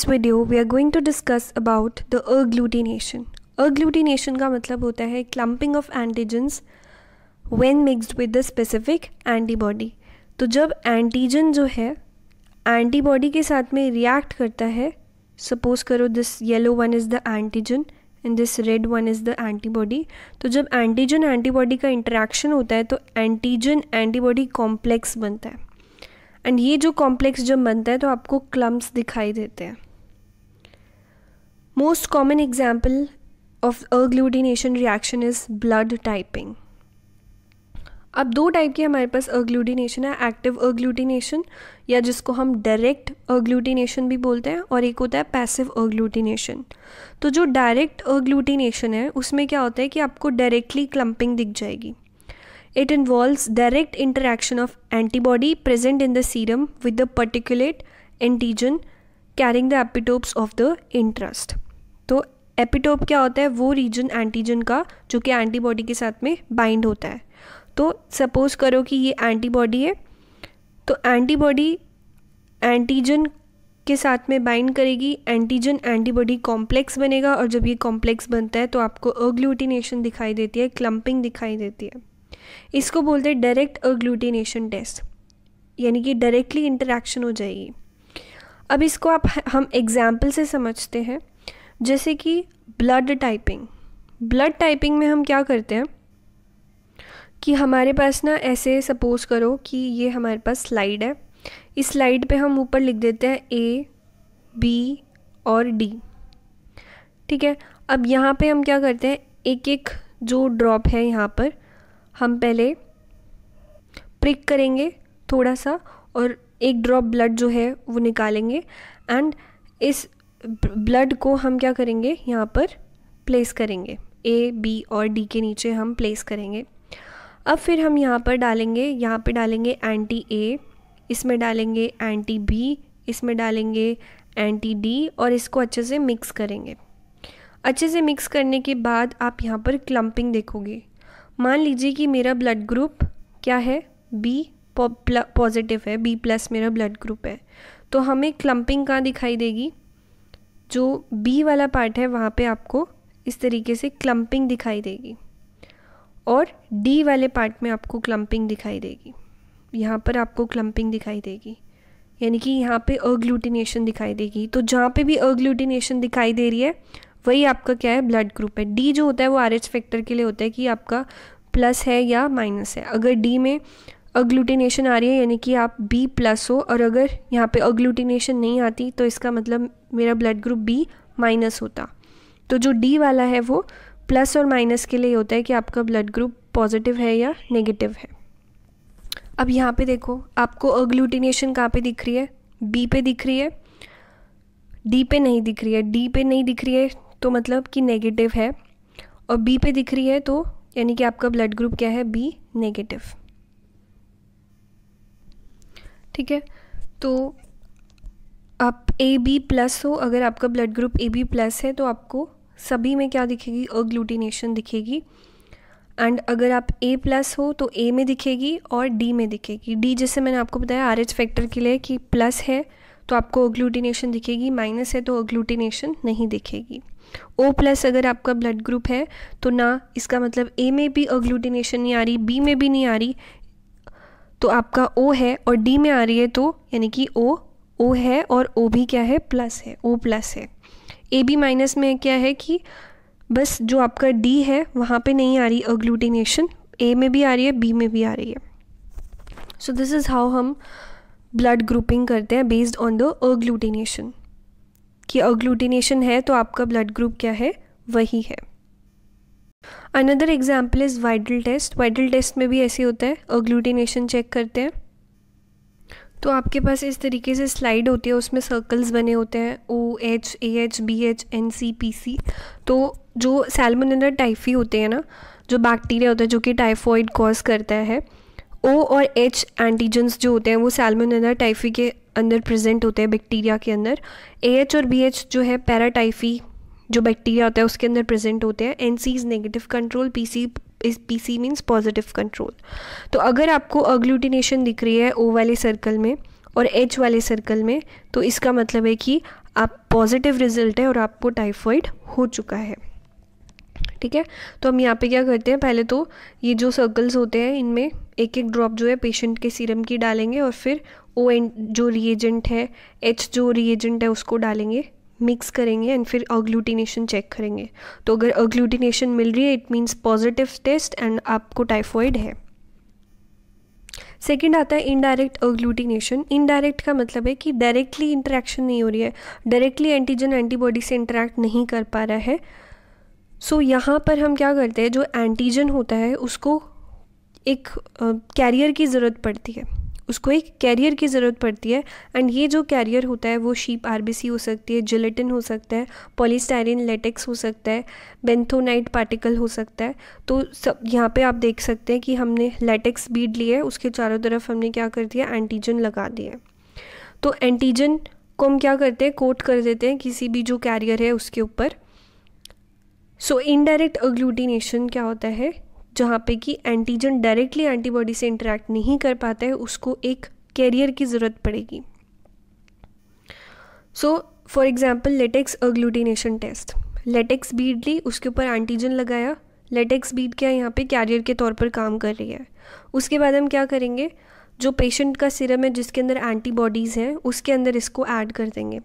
इस video we are going to discuss about the agglutination agglutination का मतलब होता है clumping of antigens when mixed with the specific antibody तो जब एंटीजन जो है एंटीबॉडी के साथ में रिएक्ट करता है सपोज करो this yellow one is the antigen and this red one is the antibody तो जब एंटीजन एंटीबॉडी का इंटरेक्शन होता है तो एंटीजन एंटीबॉडी कॉम्प्लेक्स बनता है एंड ये जो कॉम्प्लेक्स जब बनता है तो आपको क्लम्स दिखाई देते हैं most common example of agglutination reaction is blood typing अब दो टाइप के हमारे पास अग्लूडिनेशन है एक्टिव अग्लूटिनेशन या जिसको हम डायरेक्ट अग्लूटिनेशन भी बोलते हैं और एक होता है पैसिव अग्लूटिनेशन तो जो डायरेक्ट अग्लूटिनेशन है उसमें क्या होता है कि आपको डायरेक्टली क्लम्पिंग दिख जाएगी it involves direct interaction of antibody present in the serum with the particulate antigen carrying the epitopes of the interest तो एपिटोप क्या होता है वो रीजन एंटीजन का जो कि एंटीबॉडी के साथ में बाइंड होता है तो सपोज करो कि ये एंटीबॉडी है तो एंटीबॉडी एंटीजन के साथ में बाइंड करेगी एंटीजन एंटीबॉडी कॉम्प्लेक्स बनेगा और जब ये कॉम्प्लेक्स बनता है तो आपको अग्लूटिनेशन दिखाई देती है क्लम्पिंग दिखाई देती है इसको बोलते हैं डायरेक्ट अग्लूटिनेशन टेस्ट यानी कि डायरेक्टली इंटरेक्शन हो जाएगी अब इसको आप हम एग्जाम्पल से समझते हैं जैसे कि ब्लड टाइपिंग ब्लड टाइपिंग में हम क्या करते हैं कि हमारे पास ना ऐसे सपोज करो कि ये हमारे पास स्लाइड है इस स्लाइड पे हम ऊपर लिख देते हैं ए बी और डी ठीक है अब यहाँ पे हम क्या करते हैं एक एक जो ड्रॉप है यहाँ पर हम पहले प्रिक करेंगे थोड़ा सा और एक ड्रॉप ब्लड जो है वो निकालेंगे एंड इस ब्लड को हम क्या करेंगे यहाँ पर प्लेस करेंगे ए बी और डी के नीचे हम प्लेस करेंगे अब फिर हम यहाँ पर डालेंगे यहाँ पर डालेंगे एंटी ए इसमें डालेंगे एंटी बी इसमें डालेंगे एंटी डी और इसको अच्छे से मिक्स करेंगे अच्छे से मिक्स करने के बाद आप यहाँ पर क्लम्पिंग देखोगे मान लीजिए कि मेरा ब्लड ग्रुप क्या है बी पॉजिटिव है बी प्लस मेरा ब्लड ग्रुप है तो हमें क्लम्पिंग कहाँ दिखाई देगी जो बी वाला पार्ट है वहाँ पे आपको इस तरीके से क्लम्पिंग दिखाई देगी और डी वाले पार्ट में आपको क्लम्पिंग दिखाई देगी यहाँ पर आपको क्लम्पिंग दिखाई देगी यानी कि यहाँ पे अग्लूटिनेशन दिखाई देगी तो जहाँ पे भी अग्लूटिनेशन दिखाई दे रही है वही आपका क्या है ब्लड ग्रुप है डी जो होता है वो आर एच फैक्टर के लिए होता है कि आपका प्लस है या माइनस है अगर डी में अग्लूटिनेशन आ रही है यानी कि आप बी प्लस हो और अगर यहाँ पे अग्लूटिनेशन नहीं आती तो इसका मतलब मेरा ब्लड ग्रुप बी माइनस होता तो जो डी वाला है वो प्लस और माइनस के लिए होता है कि आपका ब्लड ग्रुप पॉजिटिव है या नेगेटिव है अब यहाँ पे देखो आपको अग्लूटिनेशन कहाँ पे दिख रही है बी पे दिख रही है डी पे नहीं दिख रही है डी पे नहीं दिख रही है तो मतलब कि नेगेटिव है और बी पे दिख रही है तो यानी कि आपका ब्लड ग्रुप क्या है बी नेगेटिव ठीक है तो आप ए बी प्लस हो अगर आपका blood group A B plus है तो आपको सभी में क्या दिखेगी अग्लूटिनेशन दिखेगी एंड अगर आप ए प्लस हो तो ए में दिखेगी और डी में दिखेगी डी जैसे मैंने आपको बताया आर एच फैक्टर के लिए कि प्लस है तो आपको अग्लूटिनेशन दिखेगी माइनस है तो अग्लूटिनेशन नहीं दिखेगी ओ प्लस अगर आपका ब्लड ग्रुप है तो ना इसका मतलब ए में भी अग्लूटिनेशन नहीं आ रही बी में भी नहीं आ रही तो आपका ओ है और डी में आ रही है तो यानी कि ओ ओ है और ओ भी क्या है प्लस है ओ प्लस है ए बी माइनस में क्या है कि बस जो आपका डी है वहाँ पे नहीं आ रही अग्लूटिनेशन ए में भी आ रही है बी में भी आ रही है सो दिस इज़ हाउ हम ब्लड ग्रुपिंग करते हैं बेस्ड ऑन द अग्लूटिनेशन कि अग्लूटिनेशन है तो आपका ब्लड ग्रुप क्या है वही है another example is Widal test Widal test में भी ऐसे होता है अग्लूटिनेशन चेक करते हैं तो आपके पास इस तरीके से स्लाइड होती है उसमें सर्कल्स बने होते हैं O H A H B H N C P C तो जो सैलमोनेला टाइफी होते हैं ना जो बैक्टीरिया होता है जो कि टाइफॉइड कॉज करता है ओ और एच एंटीजन्स जो होते हैं वो सैलमोनेला टाइफी के अंदर प्रेजेंट होते हैं बैक्टीरिया के अंदर ए एच और बी एच जो है पैराटाइफी जो बैक्टीरिया होता है उसके अंदर प्रेजेंट होते हैं N C is negative control P C is P C means positive control तो अगर आपको अग्लूटिनेशन दिख रही है ओ वाले सर्कल में और एच वाले सर्कल में तो इसका मतलब है कि आप पॉजिटिव रिजल्ट है और आपको टाइफॉइड हो चुका है ठीक है तो हम यहाँ पे क्या करते हैं पहले तो ये जो सर्कल्स होते हैं इनमें एक एक ड्रॉप जो है पेशेंट के सीरम की डालेंगे और फिर ओ एन जो रिएजेंट है एच जो रिएजेंट है उसको डालेंगे मिक्स करेंगे एंड फिर अग्लूटिनेशन चेक करेंगे तो अगर अग्लूटिनेशन मिल रही है it means positive test and आपको टाइफॉइड है सेकेंड आता है इनडायरेक्ट अग्लूटिनेशन इनडायरेक्ट का मतलब है कि डायरेक्टली इंटरेक्शन नहीं हो रही है डायरेक्टली एंटीजन एंटीबॉडी से इंटरेक्ट नहीं कर पा रहा है सो so, यहाँ पर हम क्या करते हैं जो एंटीजन होता है उसको एक कैरियर uh, की ज़रूरत पड़ती है उसको एक कैरियर की ज़रूरत पड़ती है एंड ये जो कैरियर होता है वो शीप आरबीसी हो सकती है जिलेटिन हो सकता है पॉलीस्टाइरिन लेटेक्स हो सकता है बेंथोनाइट पार्टिकल हो सकता है तो सब यहाँ पर आप देख सकते हैं कि हमने लेटेक्स बीड लिया है उसके चारों तरफ हमने क्या कर दिया एंटीजन लगा दिया तो एंटीजन को हम क्या करते हैं कोट कर देते हैं किसी भी जो कैरियर है उसके ऊपर सो इनडायरेक्ट अग्लूटिनेशन क्या होता है जहाँ पे कि एंटीजन डायरेक्टली एंटीबॉडी से इंटरेक्ट नहीं कर पाता है उसको एक कैरियर की ज़रूरत पड़ेगी so for example latex agglutination test latex bead ली उसके ऊपर एंटीजन लगाया लेटेक्स बीड क्या यहाँ पे कैरियर के तौर पर काम कर रही है उसके बाद हम क्या करेंगे जो पेशेंट का सिरम है जिसके अंदर एंटीबॉडीज़ हैं उसके अंदर इसको ऐड कर देंगे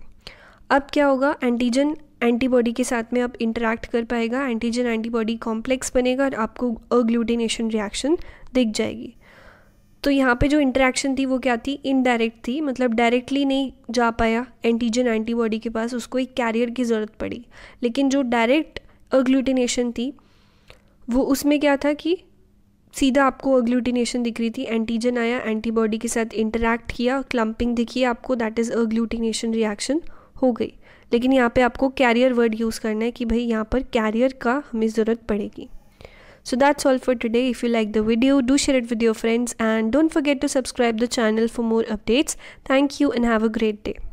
अब क्या होगा एंटीजन एंटीबॉडी के साथ में आप इंटरैक्ट कर पाएगा एंटीजन एंटीबॉडी कॉम्प्लेक्स बनेगा और आपको अग्लूटिनेशन रिएक्शन दिख जाएगी तो यहाँ पे जो इंटरेक्शन थी वो क्या थी इनडायरेक्ट थी मतलब डायरेक्टली नहीं जा पाया एंटीजन एंटीबॉडी के पास उसको एक कैरियर की ज़रूरत पड़ी लेकिन जो डायरेक्ट अग्लूटिनेशन थी वो उसमें क्या था कि सीधा आपको अग्लूटिनेशन दिख रही थी एंटीजन आया एंटीबॉडी के साथ इंटरैक्ट किया क्लम्पिंग दिखी आपको दैट इज़ अग्लूटिनेशन रिएक्शन हो गई लेकिन यहाँ पे आपको कैरियर वर्ड यूज़ करना है कि भाई यहाँ पर कैरियर का हमें ज़रूरत पड़ेगी so that's all for today if you like the video do share it with your friends and don't forget to subscribe the channel for more updates thank you and have a great day